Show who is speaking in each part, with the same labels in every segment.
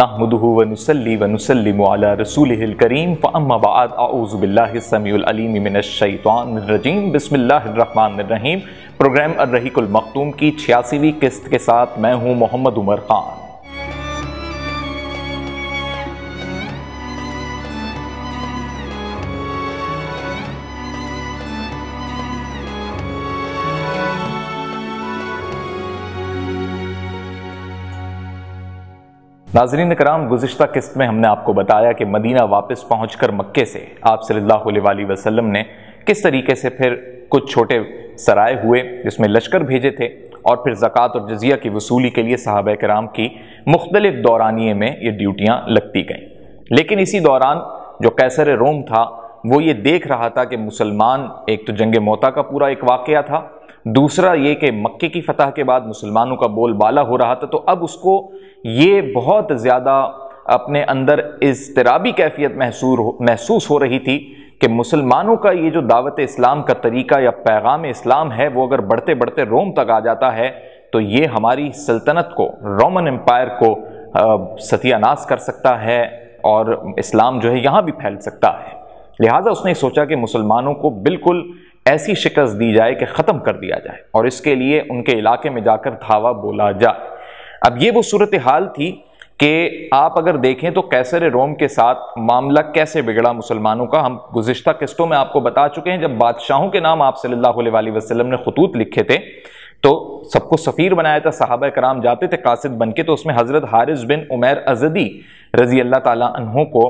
Speaker 1: नहमदूवनसलीवनसलीम फ़म्माबाद आउज़बिल्लासमीम बसमीम प्रोग्राम अर्रहीकुल मखतूम की छियासीवीं किस्त के साथ मैं हूं मोहम्मद उमर ख़ान नाजरीन कराम गुजशत किस्त में हमने आपको बताया कि मदीना वापस पहुँच कर मक्के से आप सल्ला वसलम ने किस तरीके से फिर कुछ छोटे सराय हुए जिसमें लश्कर भेजे थे और फिर ज़क़़त और जजिया की वसूली के लिए सहाब कराम की मुख्तलिफ दौरानिए में ये ड्यूटियाँ लगती गईं लेकिन इसी दौरान जो कैसर रोम था वो ये देख रहा था कि मुसलमान एक तो जंग मोता का पूरा एक वाक़ था दूसरा ये कि मक्के की फतह के बाद मुसलमानों का बोलबाला हो रहा था तो अब उसको ये बहुत ज़्यादा अपने अंदर इजतराबी कैफियत महसूर महसूस हो रही थी कि मुसलमानों का ये जो दावत इस्लाम का तरीका या पैगाम इस्लाम है वो अगर बढ़ते बढ़ते रोम तक आ जाता है तो ये हमारी सल्तनत को रोमन एम्पायर को सत्यानाश कर सकता है और इस्लाम जो है यहाँ भी फैल सकता है लिहाजा उसने सोचा कि मुसलमानों को बिल्कुल ऐसी शिकस्त दी जाए कि ख़त्म कर दिया जाए और इसके लिए उनके इलाके में जाकर धावा बोला जाए अब ये वो सूरत हाल थी कि आप अगर देखें तो कैसर रोम के साथ मामला कैसे बिगड़ा मुसलमानों का हम गुज्त किस्तों में आपको बता चुके हैं जब बादशाहों के नाम आप सल्ला वसलम ने खतूत लिखे थे तो सबको सफ़ीर बनाया था साहब कराम जाते थे कासिद बन के तो उसमें हज़रत हारिस बिन उमैर अजदी रज़ी अल्लाह तहों को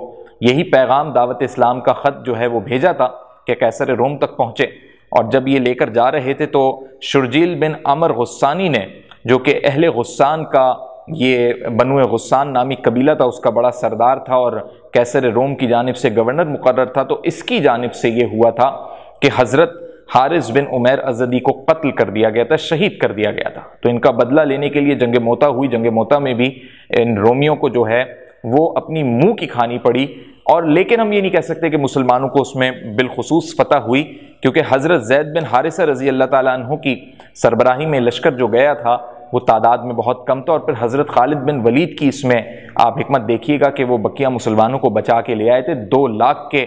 Speaker 1: यही पैगाम दावत इस्लाम का ख़त जो है वो भेजा था कि कैसर रोम तक पहुँचे और जब ये लेकर जा रहे थे तो शुरजील बिन अमर गुस्सानी ने जो कि अहल गुस्सान का ये बनु गुस्सान नामी कबीला था उसका बड़ा सरदार था और कैसर रोम की जानब से गवर्नर मुकर था तो इसकी जानब से ये हुआ था कि हज़रत हारिस बिन उमैर अजदी को कत्ल कर दिया गया था शहीद कर दिया गया था तो इनका बदला लेने के लिए जंग मोता हुई जंग मोता में भी इन रोमियों को जो है वो अपनी मुंह की खानी पड़ी और लेकिन हम ये नहीं कह सकते कि मुसलमानों को उसमें बिलखसूस फतह हुई क्योंकि हज़रत जैद बिन हारिसा रज़ी अल्लाह तु की सरबराही में लश्कर जो गया था वो तादाद में बहुत कम था और फिर हज़रत खालिद बिन वलीद की इसमें आप हमत देखिएगा कि वो बकिया मुसलमानों को बचा के ले आए थे दो लाख के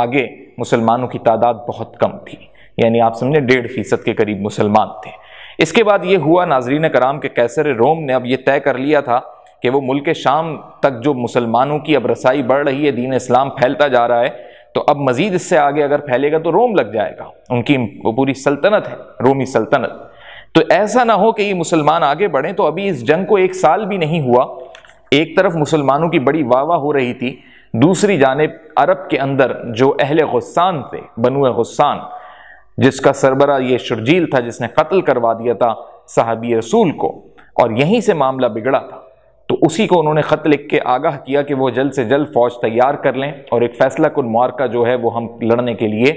Speaker 1: आगे मुसलमानों की तादाद बहुत कम थी यानी आप समझे डेढ़ फीसद के करीब मुसलमान थे इसके बाद ये हुआ नाजरीन कराम के कैसर रोम ने अब ये तय कर लिया था कि वो मुल्क शाम तक जो मुसलमानों की अब रसाई बढ़ रही है दीन इस्लाम फैलता जा रहा है तो अब मज़ीद इससे आगे अगर फैलेगा तो रोम लग जाएगा उनकी वो पूरी सल्तनत है रोमी सल्तनत तो ऐसा ना हो कि ये मुसलमान आगे बढ़ें तो अभी इस जंग को एक साल भी नहीं हुआ एक तरफ मुसलमानों की बड़ी वाह हो रही थी दूसरी जानब अरब के अंदर जो अहल गुस्सान थे बनु गुस्सान जिसका सरबरा ये शुरजील था जिसने कत्ल करवा दिया था साहबी रसूल को और यहीं से मामला बिगड़ा था तो उसी को उन्होंने ख़त लिख के आगाह किया कि वो जल्द से जल्द फौज तैयार कर लें और एक फैसला कन मार्का जो है वो हम लड़ने के लिए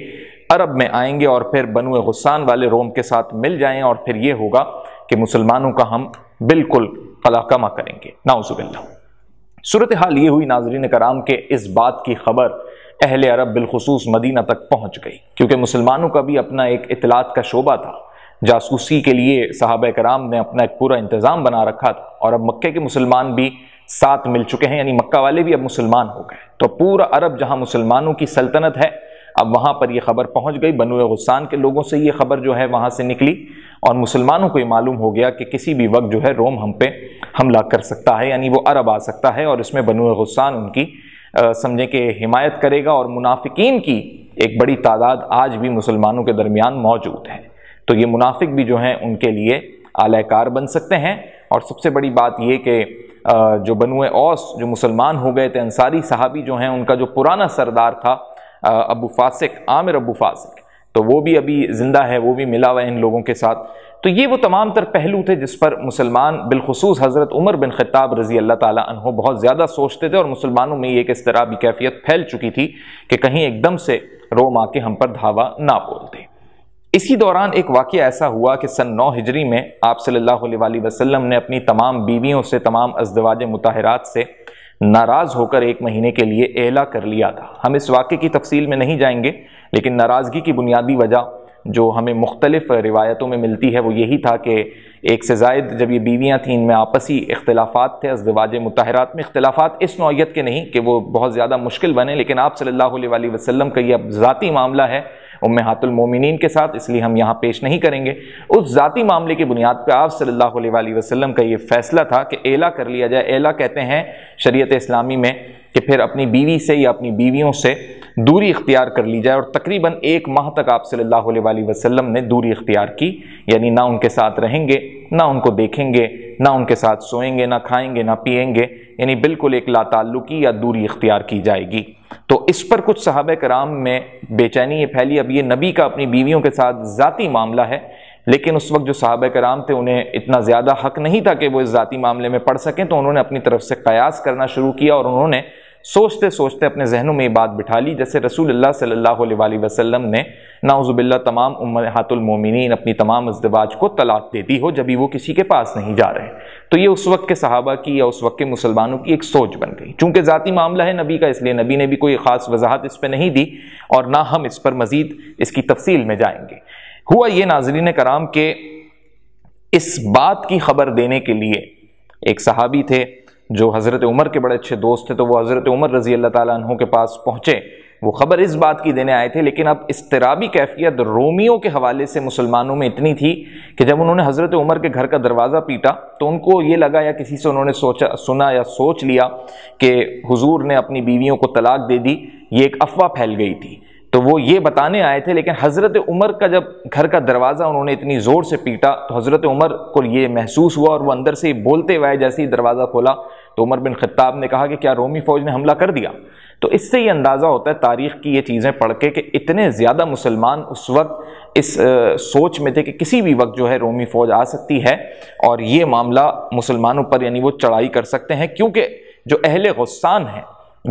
Speaker 1: अरब में आएंगे और फिर बनु गुस्सान वाले रोम के साथ मिल जाएं और फिर ये होगा कि मुसलमानों का हम बिल्कुल कलाकमा करेंगे नाउजुबिल्ला सूरत हाल ये हुई नाजरीन कराम के इस बात की खबर अहल अरब बिलखसूस मदीना तक पहुंच गई क्योंकि मुसलमानों का भी अपना एक इतलात का शोबा था जासूसी के लिए साहब कराम ने अपना एक पूरा इंतज़ाम बना रखा था और अब मक्के के मुसलमान भी साथ मिल चुके हैं यानी मक्का वाले भी अब मुसलमान हो गए तो पूरा अरब जहां मुसलमानों की सल्तनत है अब वहाँ पर यह खबर पहुँच गई बनु गुस्सान के लोगों से ये खबर जो है वहाँ से निकली और मुसलमानों को ये मालूम हो गया कि किसी भी वक्त जो है रोम हम पे हमला कर सकता है यानी वो अरब आ सकता है और इसमें बनु गुस्सान उनकी समझें कि हिमायत करेगा और मुनाफिकीन की एक बड़ी तादाद आज भी मुसलमानों के दरमियान मौजूद है तो ये मुनाफिक भी जो हैं उनके लिए आलाकार बन सकते हैं और सबसे बड़ी बात ये कि जो बनुए ओस जो मुसलमान हो गए थे अंसारी साहबी जो हैं उनका जो पुराना सरदार था अबू फासिक आमिर अबू फासिक तो वो भी अभी ज़िंदा है वो भी मिला हुआ है इन लोगों के साथ तो ये वो तमाम तर पहलू थे जिस पर मुसलमान बिलखसूस हज़रत उमर बिन खिताब रज़ी अल्लाह तहों बहुत ज़्यादा सोचते थे और मुसलमानों में ये एक इस तरह भी कैफियत फैल चुकी थी कि कहीं एकदम से रोम आके हम पर धावा ना बोलते इसी दौरान एक वाक्य ऐसा हुआ कि सन नौ हिजरी में आप सल्लल्लाहु अलैहि वसल्लम ने अपनी तमाम बीवियों से तमाम अजदवाज मुताहरात से नाराज़ होकर एक महीने के लिए एला कर लिया था हम इस वाक़े की तफसील में नहीं जाएंगे लेकिन नाराज़गी की बुनियादी वजह जो हमें मुख्तलिफ रिवायतों में मिलती है वो यही था कि एक से जायद जब ये बीवियाँ थीं इनमें आपसी इख्तलाफात थे अजदवाज मुताहरात में इख्तलाफात इस नौीयत के नहीं कि वो बहुत ज़्यादा मुश्किल बने लेकिन आप सल्लल्लाहु अलैहि वसल्लम का यह ज़ाती मामला है उम्म हातुल मोमिनीन के साथ इसलिए हम यहाँ पेश नहीं करेंगे उस ज़ाती मामले की बुनियाद पर आप अलैहि वसलम का ये फैसला था कि एला कर लिया जाए एला कहते हैं शरीयत इस्लामी में कि फिर अपनी बीवी से या अपनी बीवियों से दूरी इख्तियार कर ली जाए और तकरीबन एक माह तक आप सल्लल्लाहु अलैहि वसल्लम ने दूरी इख्तियार की यानी ना उनके साथ रहेंगे ना उनको देखेंगे ना उनके साथ सोएंगे ना खाएंगे ना पिएंगे यानी बिल्कुल एक लाताल्लुकी या दूरी इख्तियार की जाएगी तो इस पर कुछ साहब कराम में बेचैनी ये फैली अब ये नबी का अपनी बीवियों के साथ ज़ाती मामला है लेकिन उस वक्त जो साहब कराम थे उन्हें इतना ज़्यादा हक नहीं था कि वो इस ज़ाती मामले में पढ़ सकें तो उन्होंने अपनी तरफ से कयास करना शुरू किया और उन्होंने सोचते सोचते अपने जहनों में ये बात बिठा ली जैसे रसूल सल्ला वसलम ने नाउजुबिल्ला तमाम उमहातुलमोमिन अपनी तमाम अजदवाज को तलाक दे दी हो जब वो किसी के पास नहीं जा रहे तो ये उस वक्त के सहाबा की या उस वक्त के मुसलमानों की एक सोच बन गई चूँकि ज़ाती मामला है नबी का इसलिए नबी ने भी कोई ख़ास वजाहत इस पर नहीं दी और ना हम इस पर मज़ीद इसकी तफसील में जाएंगे हुआ ये नाजरीन कराम के इस बात की खबर देने के लिए एक सहाबी थे जो हज़रत उमर के बड़े अच्छे दोस्त थे तो वो हज़रत उमर रज़ी अल्लाह के पास पहुँचे वो ख़बर इस बात की देने आए थे लेकिन अब इसतराबी कैफियत रोमियो के हवाले से मुसलमानों में इतनी थी कि जब उन्होंने हज़रत उमर के घर का दरवाज़ा पीटा तो उनको ये लगा या किसी से उन्होंने सोचा सुना या सोच लिया कि हुजूर ने अपनी बीवियों को तलाक दे दी ये एक अफवाह फैल गई थी तो वो ये बताने आए थे लेकिन हज़रत उमर का जब घर का दरवाज़ा उन्होंने इतनी ज़ोर से पीटा तो हज़रत उमर को ये महसूस हुआ और वो अंदर से बोलते हुए जैसे ही दरवाज़ा खोला तो उमर बिन खत्ताब ने कहा कि क्या रोमी फ़ौज ने हमला कर दिया तो इससे ये अंदाज़ा होता है तारीख़ की ये चीज़ें पढ़ के कि इतने ज़्यादा मुसलमान उस वक्त इस आ, सोच में थे कि किसी भी वक्त जो है रोमी फ़ौज आ सकती है और ये मामला मुसलमानों पर यानी वो चढ़ाई कर सकते हैं क्योंकि जो अहल गुस्सान हैं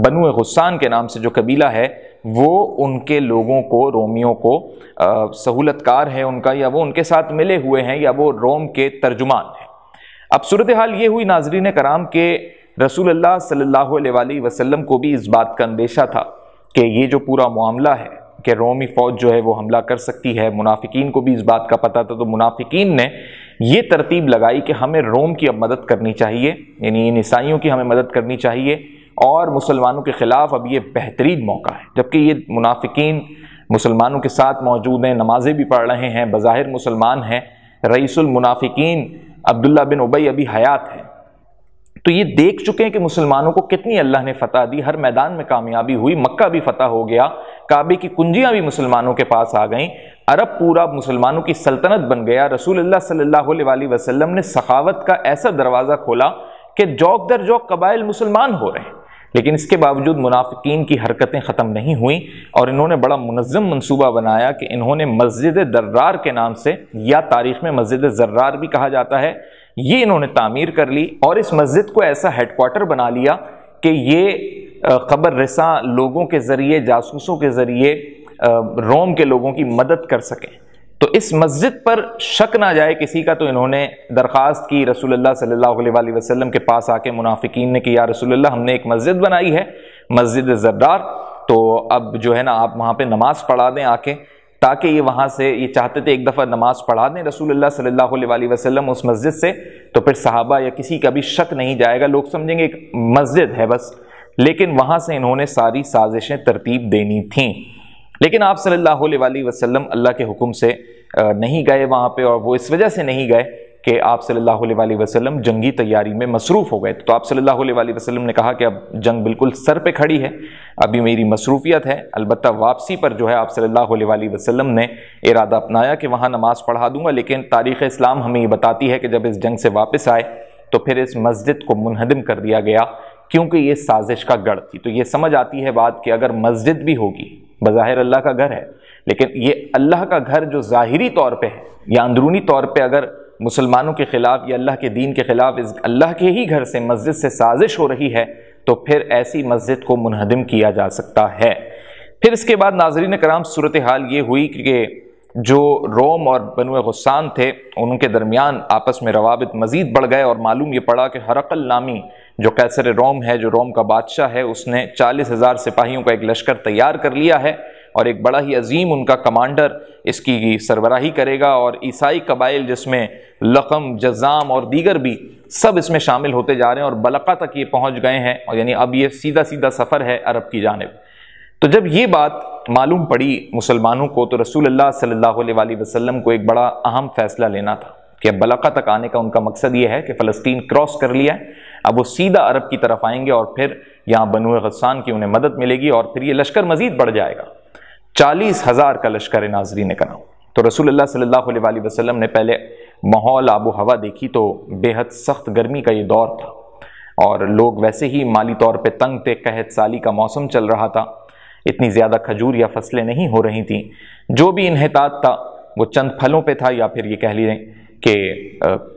Speaker 1: बनु गुस्सान के नाम से जो कबीला है वो उनके लोगों को रोमियों को सहूलतकार हैं उनका या वो उनके साथ मिले हुए हैं या वो रोम के तर्जुमान हैं अब सूरत हाल ये हुई नाजरीन कराम के रसूल अल्लाह सल्लल्लाहु अलैहि वसल्लम को भी इस बात का अंदेशा था कि ये जो पूरा मामला है कि रोमी फ़ौज जो है वो हमला कर सकती है मुनाफिकीन को भी इस बात का पता था तो मुनाफिकीन ने ये तरतीब लगाई कि हमें रोम की अब मदद करनी चाहिए यानी इन ईसाइयों की हमें मदद करनी चाहिए और मुसलमानों के ख़िलाफ़ अब ये बेहतरीन मौका है जबकि ये मुनाफिकीन मुसलमानों के साथ मौजूद हैं नमाज़ें भी पढ़ रहे हैं बज़ाहिर मुसलमान हैं रईसुलमुनाफिकीन अब्दुल्ला बिन उबई अभी हयात है तो ये देख चुके हैं कि मुसलमानों को कितनी अल्लाह ने फतह दी हर मैदान में कामयाबी हुई मक्का भी फतह हो गया काबे की कुंजियां भी मुसलमानों के पास आ गईं अरब पूरा मुसलमानों की सल्तनत बन गया रसूल सल्लल्लाहु अलैहि वसल्लम ने सखावत का ऐसा दरवाज़ा खोला कि जौक दर जौक कबाइल मुसलमान हो रहे हैं लेकिन इसके बावजूद मुनाफिकीन की हरकतें ख़त्म नहीं हुई और इन्होंने बड़ा मुनज़म मनसूबा बनाया कि इन्होंने मस्जिद दर्रार के नाम से या तारीख़ में मस्जिद जर्रार भी कहा जाता है ये इन्होंने तामीर कर ली और इस मस्जिद को ऐसा हेडकोार्टर बना लिया कि ये ख़बर रसा लोगों के ज़रिए जासूसों के ज़रिए रोम के लोगों की मदद कर सकें तो इस मस्जिद पर शक ना जाए किसी का तो इन्होंने दरख्वास्त की रसूलुल्लाह सल्लल्लाहु अलैहि वसल्लम के पास आके मुनाफिकीन ने कि या रसूलुल्लाह हमने एक मस्जिद बनाई है मस्जिद जरदार तो अब जो है ना आप वहाँ पर नमाज़ पढ़ा दें आके ताकि ये वहाँ से ये चाहते थे एक दफ़ा नमाज़ पढ़ा दें रसूलुल्लाह सल्लल्लाहु अलैहि वसल्लम उस मस्जिद से तो फिर साहबा या किसी का भी शक नहीं जाएगा लोग समझेंगे एक मस्जिद है बस लेकिन वहाँ से इन्होंने सारी साजिशें तरतीब देनी थी लेकिन आप सल्लल्लाहु अलैहि वसल्लम अल्लाह के हुक्म से नहीं गए वहाँ पे और वो इस वजह से नहीं गए कि आप सल्लल्लाहु अलैहि वसल्लम जंगी तैयारी में मसरूफ़ हो गए तो आप सल्लल्लाहु अलैहि वसल्लम ने कहा कि अब जंग बिल्कुल सर पे खड़ी है अभी मेरी मसरूफियत है अलबत्त वापसी पर जो है आप सल्लल्लाहु अलैहि वसल्लम ने इरादा अपनाया कि वहाँ नमाज़ पढ़ा दूंगा लेकिन तारीख़ इस्लाम हमें ये बताती है कि जब इस जंग से वापस आए तो फिर इस मस्जिद को मुनहदम कर दिया गया क्योंकि ये साजिश का गढ़ थी तो ये समझ आती है बात कि अगर मस्जिद भी होगी बज़ाहिर अल्लाह का घर है लेकिन ये अल्लाह का घर जो ज़ाहरी तौर पे है या अंदरूनी तौर पे अगर मुसलमानों के ख़िलाफ़ या अल्लाह के दीन के ख़िलाफ़ इस अल्लाह के ही घर से मस्जिद से साजिश हो रही है तो फिर ऐसी मस्जिद को मुनहदम किया जा सकता है फिर इसके बाद नाजरीन कराम सूरत हाल ये हुई कि जो रोम और बनु गुस्सान थे उनके दरमियान आपस में रवाबित मज़ीद बढ़ गए और मालूम ये पड़ा कि हरकल नामी जो कैसर रोम है जो रोम का बादशाह है उसने चालीस हज़ार सिपाहियों का एक लश्कर तैयार कर लिया है और एक बड़ा ही अजीम उनका कमांडर इसकी सरबराही करेगा और ईसाई कबाइल जिसमें लकम जजाम और दीगर भी सब इसमें शामिल होते जा रहे हैं और बलका तक ये पहुँच गए हैं और यानी अब ये सीधा सीधा सफ़र है अरब की जानब तो जब ये बात मालूम पड़ी मुसलमानों को तो रसूल अल्लाह सल्लल्लाहु अलैहि वसल्लम को एक बड़ा अहम फैसला लेना था कि अब बलका तक आने का उनका मकसद ये है कि फ़लस्तीन क्रॉस कर लिया है अब वो सीधा अरब की तरफ आएंगे और फिर यहाँ बनु गस्सान की उन्हें मदद मिलेगी और फिर ये लश्कर मजीद बढ़ जाएगा चालीस हज़ार का लश्कर नाजरी ने कहा तो रसूल सल्ला वसलम ने पहले माहौल आबो हवा देखी तो बेहद सख्त गर्मी का ये दौर था और लोग वैसे ही माली तौर पर तंग थे कहत साली का मौसम चल रहा था इतनी ज़्यादा खजूर या फसलें नहीं हो रही थी जो भी इन्हतात था वो चंद फलों पे था या फिर ये कह लें कि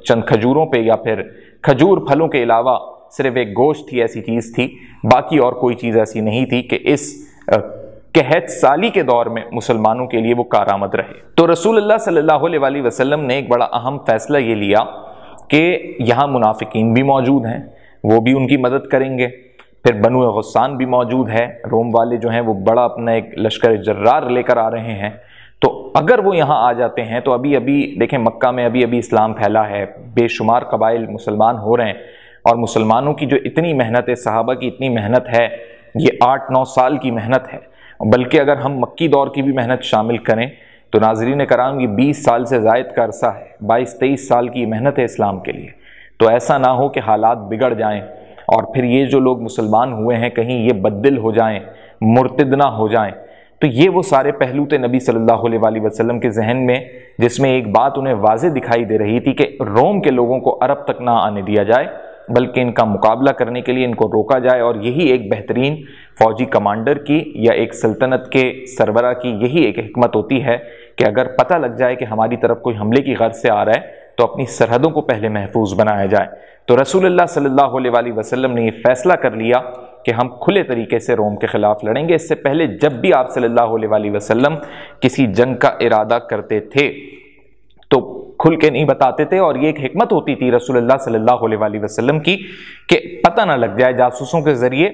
Speaker 1: चंद खजूरों पे या फिर खजूर फलों के अलावा सिर्फ एक गोश्त ही ऐसी चीज़ थी बाकी और कोई चीज़ ऐसी नहीं थी कि इस कहत साली के दौर में मुसलमानों के लिए वो कारामद रहे तो रसूल सल्ह वसलम ने एक बड़ा अहम फैसला ये लिया कि यहाँ मुनाफिकीन भी मौजूद हैं वो भी उनकी मदद करेंगे फिर बनु गुस्सान भी मौजूद है रोम वाले जो हैं वो बड़ा अपना एक लश्कर जर्रार लेकर आ रहे हैं तो अगर वो यहाँ आ जाते हैं तो अभी अभी देखें मक्का में अभी अभी इस्लाम फैला है बेशुमार कबाइल मुसलमान हो रहे हैं और मुसलमानों की जो इतनी मेहनत है सहाबा की इतनी मेहनत है ये आठ नौ साल की मेहनत है बल्कि अगर हम मक्की दौर की भी मेहनत शामिल करें तो नाजरीन कराम ये बीस साल से जायद का अरसा है बाईस तेईस साल की मेहनत है इस्लाम के लिए तो ऐसा ना हो कि हालात बिगड़ जाएँ और फिर ये जो लोग मुसलमान हुए हैं कहीं ये बदल हो जाएँ मुर्तद ना हो जाएँ तो ये वो सारे पहलू थे नबी सल्लल्लाहु अलैहि वसल्लम के जहन में जिसमें एक बात उन्हें वाजे दिखाई दे रही थी कि रोम के लोगों को अरब तक ना आने दिया जाए बल्कि इनका मुकाबला करने के लिए इनको रोका जाए और यही एक बेहतरीन फ़ौजी कमांडर की या एक सल्तनत के सरबरा की यही एक हमत होती है कि अगर पता लग जाए कि हमारी तरफ कोई हमले की गर्ज से आ रहा है तो अपनी सरहदों को पहले महफूज बनाया जाए तो रसूल सल्लल्लाहु अलैहि वसल्लम ने यह फैसला कर लिया कि हम खुले तरीके से रोम के ख़िलाफ़ लड़ेंगे इससे पहले जब भी आप सल्लल्लाहु अलैहि वसल्लम किसी जंग का इरादा करते थे तो खुल के नहीं बताते थे और ये एक हमत होती थी रसूल सल्लल्लाहु अलैहि वसल्लम की कि पता ना लग जाए जासूसों के ज़रिए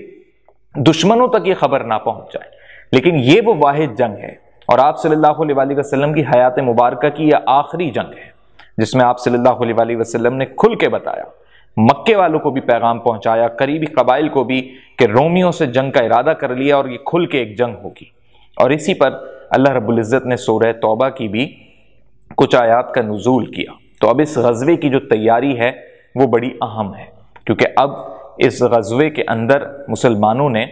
Speaker 1: दुश्मनों तक ये खबर ना पहुंच जाए लेकिन ये वो वाहिद जंग है और आप सल्लल्लाहु अलैहि वसल्लम की हयात मुबारक की यह आखिरी जंग है जिसमें आप सल्लल्लाहु अलैहि वसल्लम ने खुल के बताया मक्के वालों को भी पैगाम पहुंचाया करीबी कबाइल को भी कि रोमियों से जंग का इरादा कर लिया और ये खुल के एक जंग होगी और इसी पर अल्लाह रबुल्ज़त ने सोरह तौबा की भी कुछ आयात का नजूल किया तो अब इस गज़वे की जो तैयारी है वो बड़ी अहम है क्योंकि अब इस गज़वे के अंदर मुसलमानों ने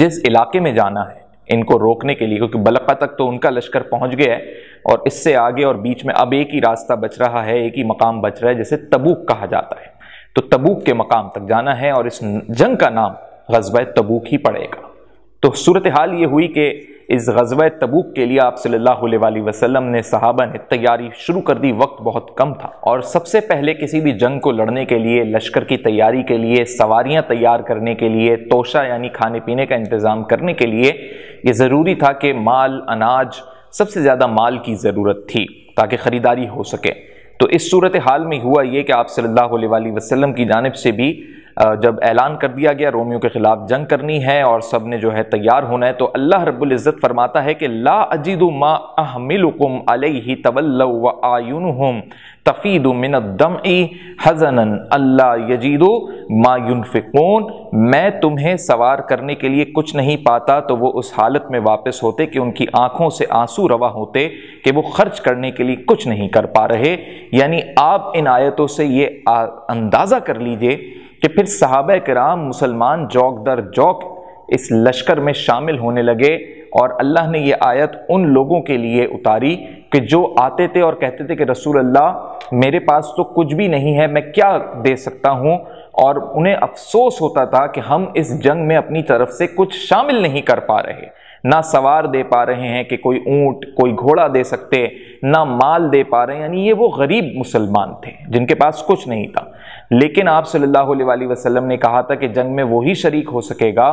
Speaker 1: जिस इलाके में जाना है इनको रोकने के लिए क्योंकि बलका तक तो उनका लश्कर पहुँच गया है और इससे आगे और बीच में अब एक ही रास्ता बच रहा है एक ही मकाम बच रहा है जिसे तबूक कहा जाता है तो तबूक के मकाम तक जाना है और इस जंग का नाम गजब तबूक ही पड़ेगा तो सूरत हाल ये हुई कि इस गजब तबूक के लिए आप सल्लल्लाहु अलैहि वसल्लम ने सहाबा ने तैयारी शुरू कर दी वक्त बहुत कम था और सबसे पहले किसी भी जंग को लड़ने के लिए लश्कर की तैयारी के लिए सवारियां तैयार करने के लिए तोशा यानी खाने पीने का इंतज़ाम करने के लिए ये ज़रूरी था कि माल अनाज सबसे ज़्यादा माल की ज़रूरत थी ताकि ख़रीदारी हो सके तो इस सूरत हाल में हुआ ये कि आप सल्लल्लाहु अलैहि वसल्लम की जानब से भी जब ऐलान कर दिया गया रोमियो के ख़िलाफ़ जंग करनी है और सब ने जो है तैयार होना है तो अल्लाह इज़्ज़त फरमाता है कि ला अजीदु मा अहमिलुकुम अलैहि तवल व आयुन तफीदु मिन दम हजन अल्लाह मा युनफिकून मैं तुम्हें सवार करने के लिए कुछ नहीं पाता तो वो उस हालत में वापस होते कि उनकी आंखों से आंसू रवा होते कि वो खर्च करने के लिए कुछ नहीं कर पा रहे यानी आप इन आयतों से ये अंदाज़ा कर लीजिए कि फिर साहब कराम मुसलमान जौक दर जौक इस लश्कर में शामिल होने लगे और अल्लाह ने यह आयत उन लोगों के लिए उतारी कि जो आते थे और कहते थे कि रसूल अल्लाह मेरे पास तो कुछ भी नहीं है मैं क्या दे सकता हूँ और उन्हें अफसोस होता था कि हम इस जंग में अपनी तरफ से कुछ शामिल नहीं कर पा रहे ना सवार दे पा रहे हैं कि कोई ऊँट कोई घोड़ा दे सकते ना माल दे पा रहे हैं यानी ये वो गरीब मुसलमान थे जिनके पास कुछ नहीं था लेकिन आप सल्लल्लाहु अलैहि वसल्लम ने कहा था कि जंग में वही शरीक हो सकेगा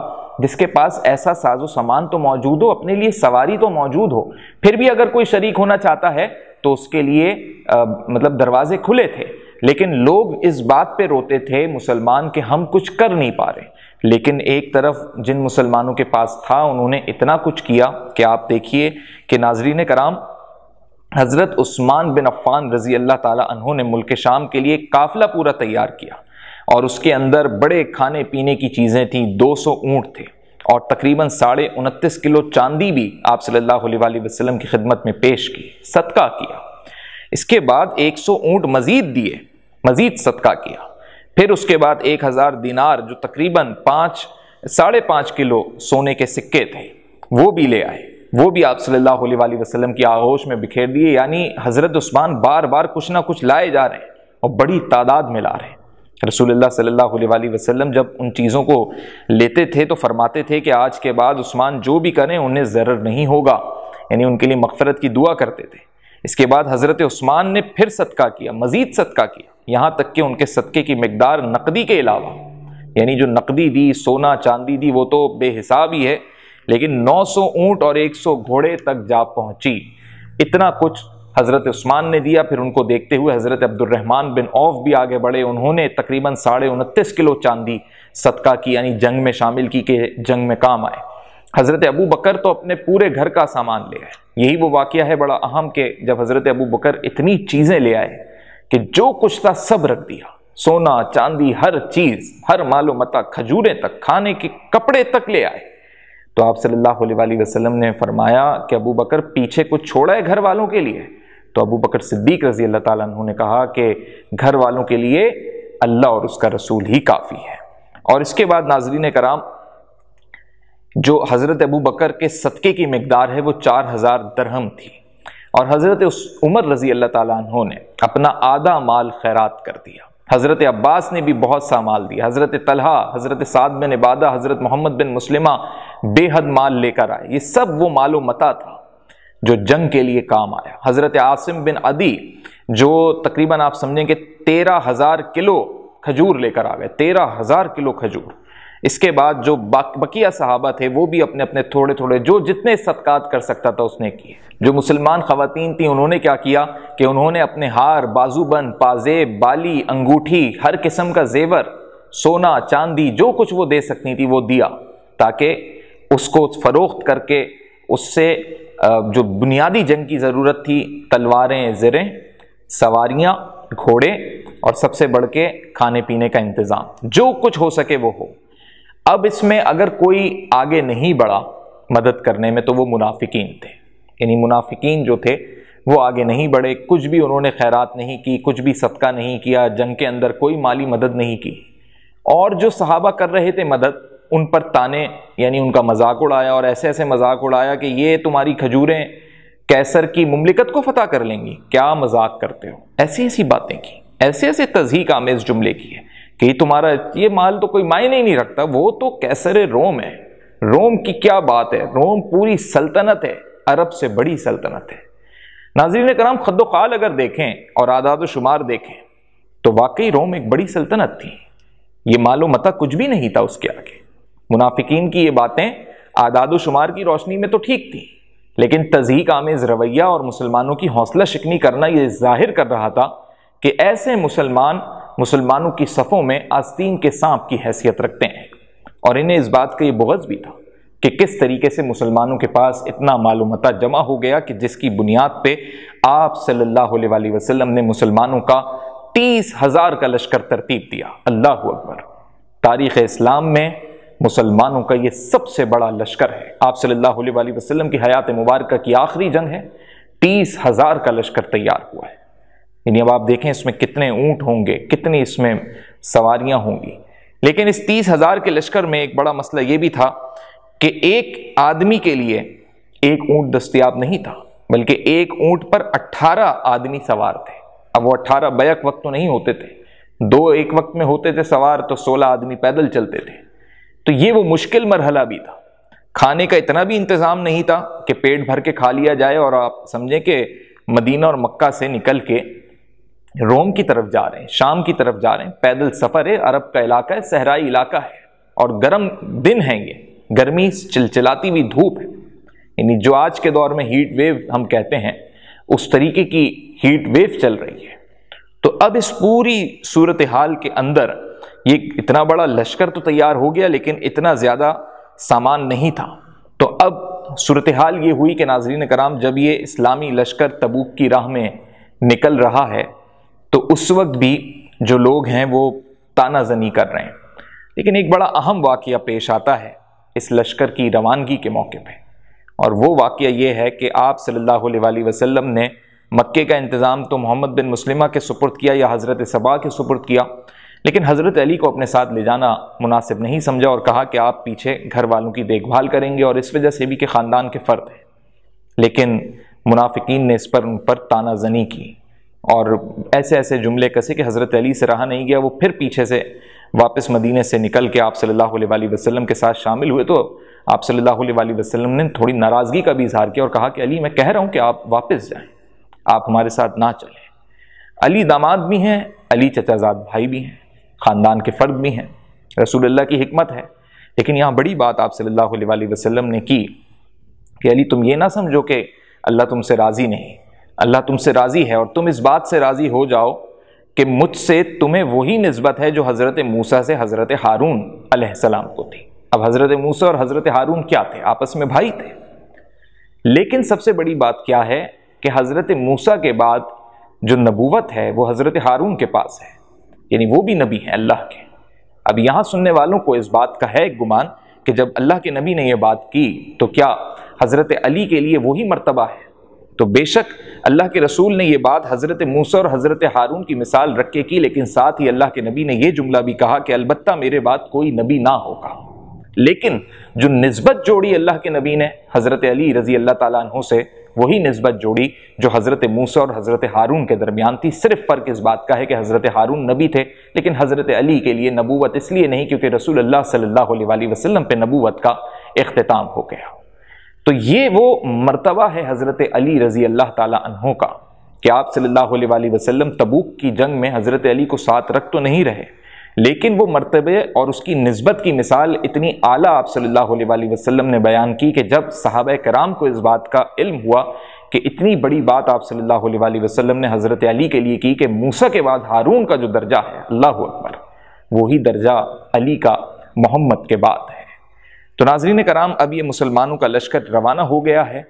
Speaker 1: जिसके पास ऐसा साजो सामान तो मौजूद हो अपने लिए सवारी तो मौजूद हो फिर भी अगर कोई शरीक होना चाहता है तो उसके लिए आ, मतलब दरवाजे खुले थे लेकिन लोग इस बात पे रोते थे मुसलमान के हम कुछ कर नहीं पा रहे लेकिन एक तरफ जिन मुसलमानों के पास था उन्होंने इतना कुछ किया कि आप देखिए कि नाजरीन कराम हज़रत उस्मान बिन अफ़ान रज़ी अल्लाह तहों ने मुल्क शाम के लिए काफ़िला पूरा तैयार किया और उसके अंदर बड़े खाने पीने की चीज़ें थीं 200 ऊँट थे और तकरीबन साढ़े उनतीस किलो चांदी भी आप सल्लल्लाहु अलैहि वसल्लम की खिदमत में पेश की सदका किया इसके बाद 100 ऊँट मज़ीद दिए मज़ीद सदका किया फिर उसके बाद एक हज़ार दिनार जो तकरीबन पाँच साढ़े पाँच किलो सोने के सिक्के थे वो भी ले आए वो भी आप सल्लल्लाहु अलैहि वसल्लम की आगोश में बिखेर दिए यानी हज़रत उस्मान बार बार कुछ ना कुछ लाए जा रहे हैं और बड़ी तादाद में ला रहे हैं रसूलुल्लाह सल्लल्लाहु अलैहि वसल्लम जब उन चीज़ों को लेते थे तो फरमाते थे कि आज के बाद उस्मान जो भी करें उन्हें ज़र्र नहीं होगा यानी उनके लिए मगफरत की दुआ करते थे इसके बाद हज़रत उस्मान ने फिर सदका किया मज़ीद सदका किया यहाँ तक कि उनके सदक़े की मकदार नकदी के अलावा यानी जो नकदी दी सोना चांदी दी वो तो बेहिसाब ही है लेकिन 900 ऊंट और 100 घोड़े तक जा पहुंची इतना कुछ हज़रत उस्मान ने दिया फिर उनको देखते हुए हज़रत अब्दुलरहमान बिन औफ भी आगे बढ़े उन्होंने तकरीबन साढ़े उनतीस किलो चांदी सदका की यानी जंग में शामिल की के जंग में काम आए हज़रत अबू बकर तो अपने पूरे घर का सामान ले आए यही वो वाक़ है बड़ा अहम के जब हज़रत अबू बकर इतनी चीज़ें ले आए कि जो कुछ था सब रख दिया सोना चांदी हर चीज़ हर मालूमता खजूरें तक खाने के कपड़े तक ले आए तो आप सल्लल्लाहु अलैहि वसल्लम ने फरमाया कि अबू बकर पीछे कुछ छोड़ा है घर वालों के लिए तो अबू बकर सिद्दीक रजी अल्लाह तु ने कहा कि घर वालों के लिए अल्लाह और उसका रसूल ही काफ़ी है और इसके बाद नाजरीन कराम जो हज़रत अबू बकर के सदक़े की मकदार है वो चार हज़ार दरहम थी और हज़रत उमर रजी अल्लाह तु ने अपना आधा माल खैरात कर दिया हज़रत अब्बास ने भी बहुत सा माल दिया हज़रत तलहा हज़रत साद बिन इबादा हज़रत मोहम्मद बिन मुस्लिमा बेहद माल लेकर आए ये सब वो मालो मता था जो जंग के लिए काम आया हज़रत आसिम बिन अदी जो तकरीबन आप समझें कि तेरह हज़ार किलो खजूर लेकर आ गए तेरह हज़ार किलो खजूर इसके बाद जो बकिया सहाबा थे वो भी अपने अपने थोड़े थोड़े जो जितने सदकात कर सकता था उसने किए जो मुसलमान खवतिन थी उन्होंने क्या किया कि उन्होंने अपने हार बाजूबंद पाजेब बाली अंगूठी हर किस्म का जेवर सोना चांदी जो कुछ वो दे सकती थी वो दिया ताकि उसको फरोख्त करके उससे जो बुनियादी जंग की ज़रूरत थी तलवारें ज़रें सवारियाँ घोड़े और सबसे बढ़ के खाने पीने का इंतज़ाम जो कुछ हो सके वो हो अब इसमें अगर कोई आगे नहीं बढ़ा मदद करने में तो वो मुनाफिकीन थे यानी मुनाफिकीन जो थे वो आगे नहीं बढ़े कुछ भी उन्होंने खैरात नहीं की कुछ भी सदका नहीं किया जंग के अंदर कोई माली मदद नहीं की और जो सहाबा कर रहे थे मदद उन पर ताने यानी उनका मजाक उड़ाया और ऐसे ऐसे मजाक उड़ाया कि ये तुम्हारी खजूरें कैसर की मुमलिकत को फतेह कर लेंगी क्या मजाक करते हो ऐसी ऐसी बातें की ऐसे ऐसे तजीक आमेज जुमले की है कि तुम्हारा ये माल तो कोई मायने ही नहीं रखता वो तो कैसर रोम है रोम की क्या बात है रोम पूरी सल्तनत है अरब से बड़ी सल्तनत है नाजरीन कराम खदोखाल अगर देखें और आदाद शुमार देखें तो वाकई रोम एक बड़ी सल्तनत थी ये मालो मता कुछ भी नहीं था उसके आगे मुनाफिकीन की ये बातें आदाद शुमार की रोशनी में तो ठीक थी लेकिन तजीक आमेज रवैया और मुसलमानों की हौसला शिकनी करना ये जाहिर कर रहा था कि ऐसे मुसलमान मुसलमानों की सफ़ों में आस्तीन के सांप की हैसियत रखते हैं और इन्हें इस बात का ये बगज़ भी था कि किस तरीके से मुसलमानों के पास इतना मालूमता जमा हो गया कि जिसकी बुनियाद पर आप सल्लल्लाहु अलैहि वसल्लम ने मुसलमानों का तीस हज़ार का लश्कर तरतीब दिया अल्लाह अकबर तारीख़ इस्लाम में मुसलमानों का ये सबसे बड़ा लश्कर है आप सल्लल्लाहु अलैहि वसल्लम की हयात मुबारक की आखिरी जंग है तीस हज़ार का लश्कर तैयार हुआ है यानी अब आप देखें इसमें कितने ऊँट होंगे कितनी इसमें सवारियाँ होंगी लेकिन इस तीस हज़ार के लश्कर में एक बड़ा मसला ये भी था कि एक आदमी के लिए एक ऊँट दस्तियाब नहीं था बल्कि एक ऊँट पर अट्ठारह आदमी सवार थे अब वो अट्ठारह बैक वक्त तो नहीं होते थे दो एक वक्त में होते थे सवार तो सोलह आदमी पैदल चलते थे तो ये वो मुश्किल मरहला भी था खाने का इतना भी इंतज़ाम नहीं था कि पेट भर के खा लिया जाए और आप समझें कि मदीना और मक्का से निकल के रोम की तरफ जा रहे हैं शाम की तरफ जा रहे हैं पैदल सफ़र है अरब का इलाका है सहराई इलाका है और गर्म दिन हैं ये गर्मी चिलचिलाती हुई धूप है यानी जो आज के दौर में हीट वेव हम कहते हैं उस तरीके की हीट वेव चल रही है तो अब इस पूरी सूरत हाल के अंदर ये इतना बड़ा लश्कर तो तैयार हो गया लेकिन इतना ज़्यादा सामान नहीं था तो अब सूरत हाल ये हुई कि नाजरीन कराम जब ये इस्लामी लश्कर तबूक की राह में निकल रहा है तो उस वक्त भी जो लोग हैं वो तानाजनी कर रहे हैं लेकिन एक बड़ा अहम वाक़ पेश आता है इस लश्कर की रवानगी के मौके पर और वो वाक्य ये है कि आप सल्लल्लाहु अलैहि वसल्लम ने मक्के का इंतज़ाम तो मोहम्मद बिन मुस्लिमा के सुपुर्द किया या हज़रत सबा के सुपुर्द किया लेकिन हज़रत अली को अपने साथ ले जाना मुनासिब नहीं समझा और कहा कि आप पीछे घर वालों की देखभाल करेंगे और इस वजह से भी कि ख़ानदान के फ़र्द हैं लेकिन मुनाफिकीन ने इस पर उन पर तानाजनी की और ऐसे ऐसे जुमले कसे कि हज़रत अली से रहा नहीं गया वो फिर पीछे से वापस मदीने से निकल के आप सल्लल्लाहु अलैहि वसल्लम के साथ शामिल हुए तो आप सल्लल्लाहु अलैहि वसल्लम ने थोड़ी नाराज़गी का भी इजहार किया और कहा कि अली मैं कह रहा हूँ कि आप वापस जाएँ आप हमारे साथ ना चलें अली दामाद भी हैं अली चचाजाद भाई भी हैं ख़ानदान के फ़र्द भी हैं रसूलुल्लाह की हमत है लेकिन यहाँ बड़ी बात आप सल्लल्लाहु अलैहि वसल्लम ने की कि अली तुम ये ना समझो कि अल्लाह तुमसे राज़ी नहीं अल्लाह तुमसे राज़ी है और तुम इस बात से राज़ी हो जाओ कि मुझसे तुम्हें वही नस्बत है जो हज़रत मूसा से हज़रत हारून अलैहिस्सलाम को थी अब हज़रत मूसा और हज़रत हारून क्या थे आपस में भाई थे लेकिन सबसे बड़ी बात क्या है कि हज़रत मूसा के बाद जो नबूवत है वो हज़रत हारून के पास है यानी वो भी नबी हैं अल्लाह के अब यहाँ सुनने वालों को इस बात का है गुमान कि जब अल्लाह के नबी ने यह बात की तो क्या हज़रत अली के लिए वही मर्तबा है तो बेशक अल्लाह के रसूल ने यह बात हज़रत मूसा और हज़रत हारून की मिसाल रख के की लेकिन साथ ही अल्लाह के नबी ने यह जुमला भी कहा कि अलबत् मेरे बाद कोई नबी ना होगा लेकिन जो नस्बत जोड़ी अल्लाह के नबी ने हज़रत अली रज़ी अल्लाह तु से वही नस्बत जोड़ी जो हज़रत मूसा और हज़रत हारून के दरमियान थी सिर्फ फ़र्क इस बात का है कि हज़रत हारून नबी थे लेकिन हज़रत अली के लिए नबूवत इसलिए नहीं क्योंकि रसूल अल्लाह सल्लल्लाहु अलैहि वसल्लम पे नबूवत का अख्ताम हो गया तो ये वो मर्तबा है हज़रत अली रज़ी अल्लाह तहों का कि आप सल्लल्लाहु अलैहि वसल्लम तबूक की जंग में हज़रत अली को साथ रख तो नहीं रहे लेकिन वो मरतबे और उसकी नस्बत की मिसाल इतनी आला आप सल्लल्लाहु अलैहि वसल्लम ने बयान की कि जब साहब कराम को इस बात का इल्म हुआ कि इतनी बड़ी बात आप सल्लल्लाहु अलैहि वसल्लम ने हज़रत अली के लिए की कि मूसा के बाद हारून का जो दर्जा है अल्लाह अकबर वही दर्जा अली का मोहम्मद के बाद है तो नाजरीन कराम अब ये मुसलमानों का लश्कर रवाना हो गया है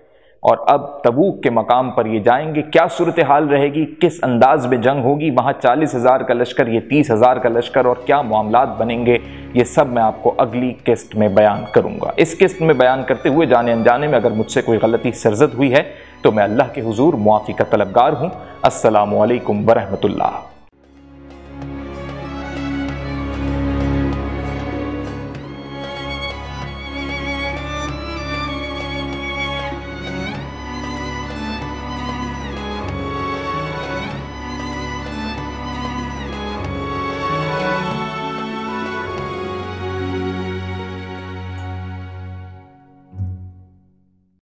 Speaker 1: और अब तबूक के मकाम पर ये जाएंगे क्या सूरत हाल रहेगी किस अंदाज में जंग होगी वहाँ चालीस हज़ार का लश्कर ये तीस हज़ार का लश्कर और क्या मामला बनेंगे ये सब मैं आपको अगली किस्त में बयान करूँगा इस किस्त में बयान करते हुए जाने अनजाने में अगर मुझसे कोई गलती सरजद हुई है तो मैं अल्लाह के हजूर मुआफ़ी का तलबगार हूँ असलकम वरहमल